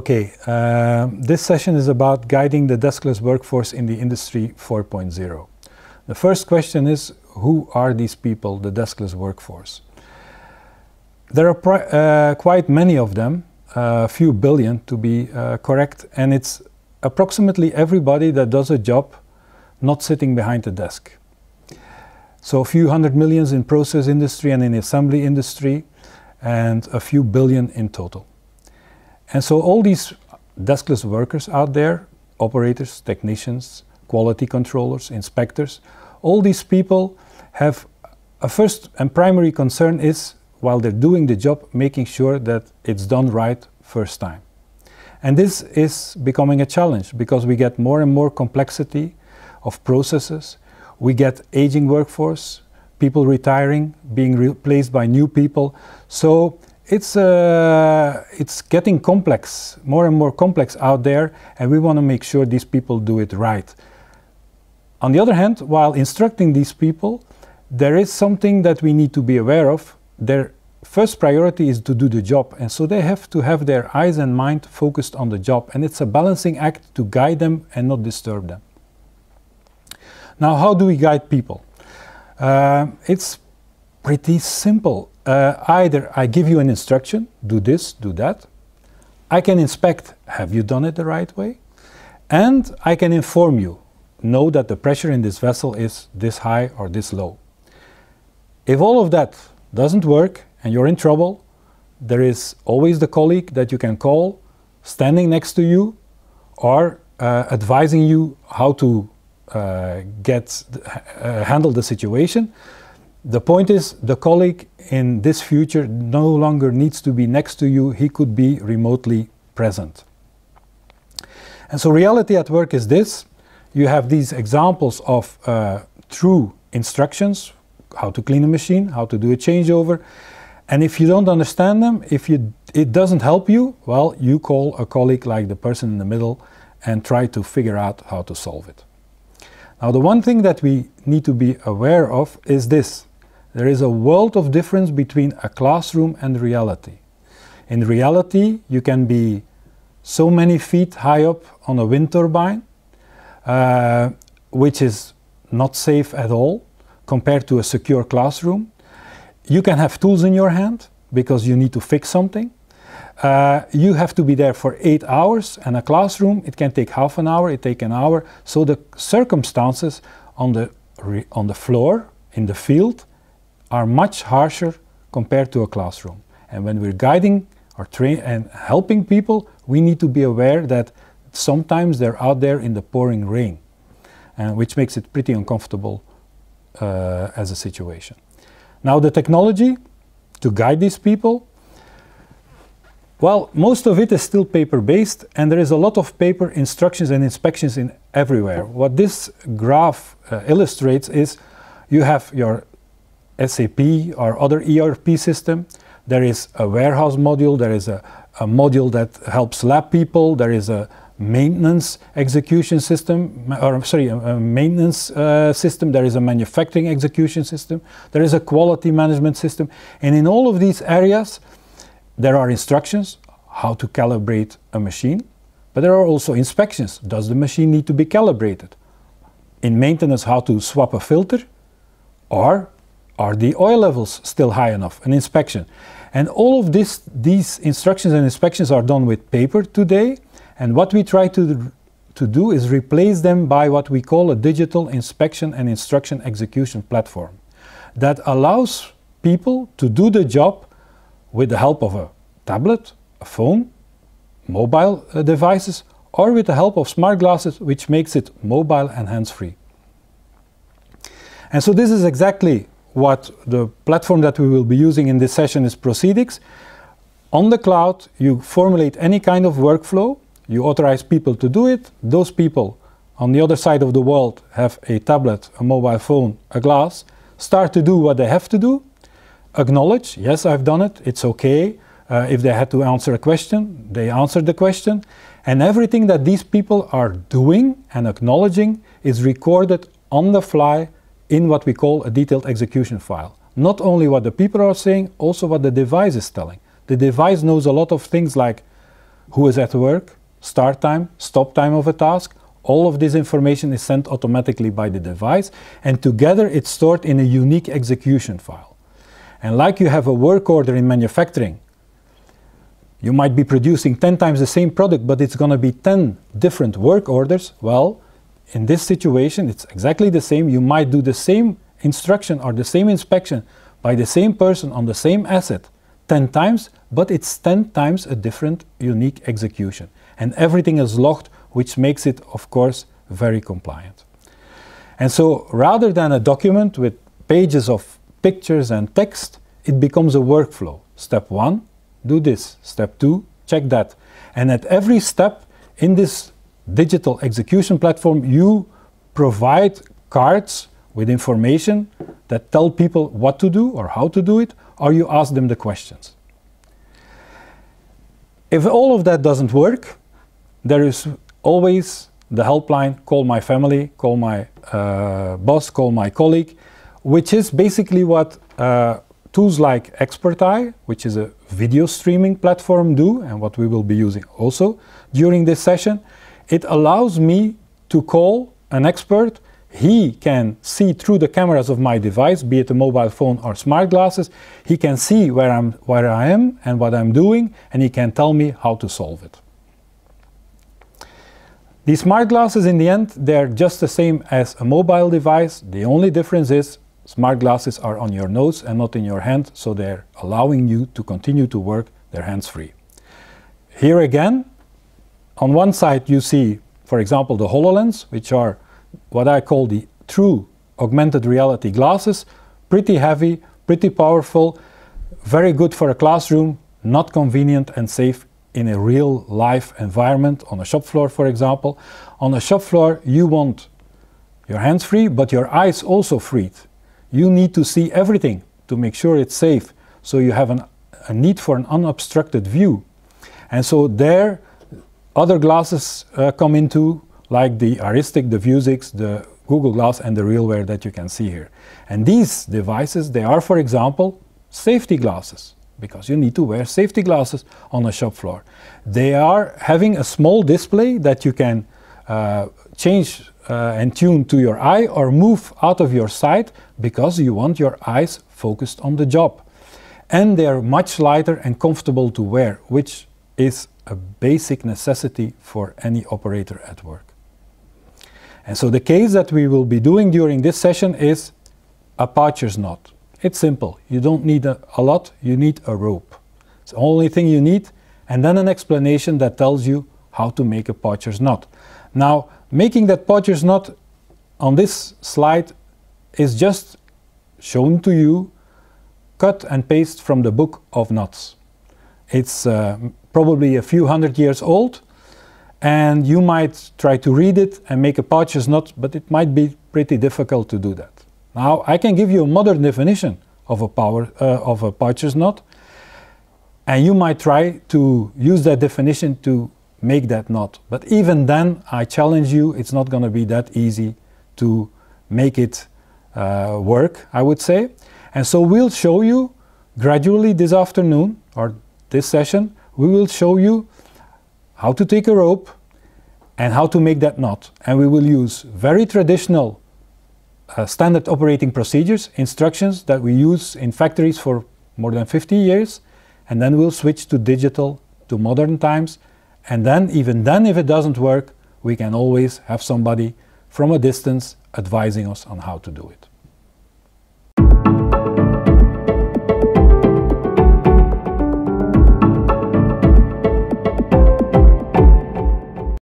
Okay, uh, this session is about guiding the deskless workforce in the industry 4.0. The first question is, who are these people, the deskless workforce? There are uh, quite many of them, a uh, few billion to be uh, correct, and it's approximately everybody that does a job not sitting behind the desk. So a few hundred millions in process industry and in assembly industry, and a few billion in total. And so all these deskless workers out there, operators, technicians, quality controllers, inspectors, all these people have a first and primary concern is while they're doing the job, making sure that it's done right first time. And this is becoming a challenge because we get more and more complexity of processes. We get aging workforce, people retiring, being replaced by new people. So it's, uh, it's getting complex, more and more complex out there, and we want to make sure these people do it right. On the other hand, while instructing these people, there is something that we need to be aware of. Their first priority is to do the job, and so they have to have their eyes and mind focused on the job, and it's a balancing act to guide them and not disturb them. Now, how do we guide people? Uh, it's pretty simple uh, either I give you an instruction, do this, do that. I can inspect, have you done it the right way? And I can inform you, know that the pressure in this vessel is this high or this low. If all of that doesn't work and you're in trouble, there is always the colleague that you can call standing next to you or uh, advising you how to uh, get uh, handle the situation the point is, the colleague in this future no longer needs to be next to you, he could be remotely present. And so reality at work is this. You have these examples of uh, true instructions, how to clean a machine, how to do a changeover. And if you don't understand them, if you, it doesn't help you, well, you call a colleague like the person in the middle and try to figure out how to solve it. Now, the one thing that we need to be aware of is this. There is a world of difference between a classroom and reality. In reality, you can be so many feet high up on a wind turbine, uh, which is not safe at all compared to a secure classroom. You can have tools in your hand because you need to fix something. Uh, you have to be there for eight hours and a classroom, it can take half an hour, it take an hour. So the circumstances on the, on the floor, in the field, are much harsher compared to a classroom. And when we're guiding or train and helping people, we need to be aware that sometimes they're out there in the pouring rain, which makes it pretty uncomfortable uh, as a situation. Now the technology to guide these people, well, most of it is still paper-based, and there is a lot of paper instructions and inspections in everywhere. What this graph uh, illustrates is you have your SAP or other ERP system. There is a warehouse module, there is a, a module that helps lab people, there is a maintenance execution system, or sorry, a, a maintenance uh, system, there is a manufacturing execution system, there is a quality management system. And in all of these areas, there are instructions how to calibrate a machine, but there are also inspections. Does the machine need to be calibrated? In maintenance, how to swap a filter, or are the oil levels still high enough? An inspection. And all of this, these instructions and inspections are done with paper today. And what we try to, to do is replace them by what we call a digital inspection and instruction execution platform that allows people to do the job with the help of a tablet, a phone, mobile uh, devices, or with the help of smart glasses, which makes it mobile and hands-free. And so this is exactly what the platform that we will be using in this session is Procedix. On the cloud, you formulate any kind of workflow, you authorize people to do it. Those people on the other side of the world have a tablet, a mobile phone, a glass, start to do what they have to do, acknowledge, yes, I've done it, it's okay. Uh, if they had to answer a question, they answered the question. And everything that these people are doing and acknowledging is recorded on the fly in what we call a detailed execution file. Not only what the people are saying, also what the device is telling. The device knows a lot of things like who is at work, start time, stop time of a task. All of this information is sent automatically by the device and together it's stored in a unique execution file. And like you have a work order in manufacturing, you might be producing 10 times the same product, but it's going to be 10 different work orders. Well, in this situation, it's exactly the same. You might do the same instruction or the same inspection by the same person on the same asset 10 times, but it's 10 times a different unique execution. And everything is locked, which makes it, of course, very compliant. And so rather than a document with pages of pictures and text, it becomes a workflow. Step one, do this. Step two, check that. And at every step in this digital execution platform, you provide cards with information that tell people what to do or how to do it, or you ask them the questions. If all of that doesn't work, there is always the helpline, call my family, call my uh, boss, call my colleague, which is basically what uh, tools like ExpertEye, which is a video streaming platform, do, and what we will be using also during this session it allows me to call an expert. He can see through the cameras of my device, be it a mobile phone or smart glasses. He can see where, I'm, where I am and what I'm doing, and he can tell me how to solve it. These smart glasses, in the end, they're just the same as a mobile device. The only difference is smart glasses are on your nose and not in your hand, so they're allowing you to continue to work their hands free. Here again, on one side you see, for example, the HoloLens, which are what I call the true augmented reality glasses, pretty heavy, pretty powerful, very good for a classroom, not convenient and safe in a real life environment, on a shop floor, for example. On a shop floor, you want your hands free, but your eyes also freed. You need to see everything to make sure it's safe. So you have an, a need for an unobstructed view. And so there, other glasses uh, come into, like the Aristic, the Vuzix, the Google Glass and the RealWear that you can see here. And these devices, they are, for example, safety glasses because you need to wear safety glasses on a shop floor. They are having a small display that you can uh, change uh, and tune to your eye or move out of your sight because you want your eyes focused on the job. And they are much lighter and comfortable to wear, which is a basic necessity for any operator at work. And so the case that we will be doing during this session is a Parcher's knot. It's simple. You don't need a, a, lot, you need a rope. It's the only thing you need, and then an explanation that tells you how to make a Parcher's knot. Now, making that Parcher's knot on this slide is just shown to you, cut and paste from the book of knots. It's uh, probably a few hundred years old, and you might try to read it and make a purchase knot, but it might be pretty difficult to do that. Now, I can give you a modern definition of a, power, uh, of a Pouch's knot, and you might try to use that definition to make that knot. But even then, I challenge you, it's not going to be that easy to make it uh, work, I would say. And so we'll show you gradually this afternoon, or this session, we will show you how to take a rope and how to make that knot. And we will use very traditional uh, standard operating procedures, instructions that we use in factories for more than 50 years. And then we'll switch to digital, to modern times. And then, even then, if it doesn't work, we can always have somebody from a distance advising us on how to do it.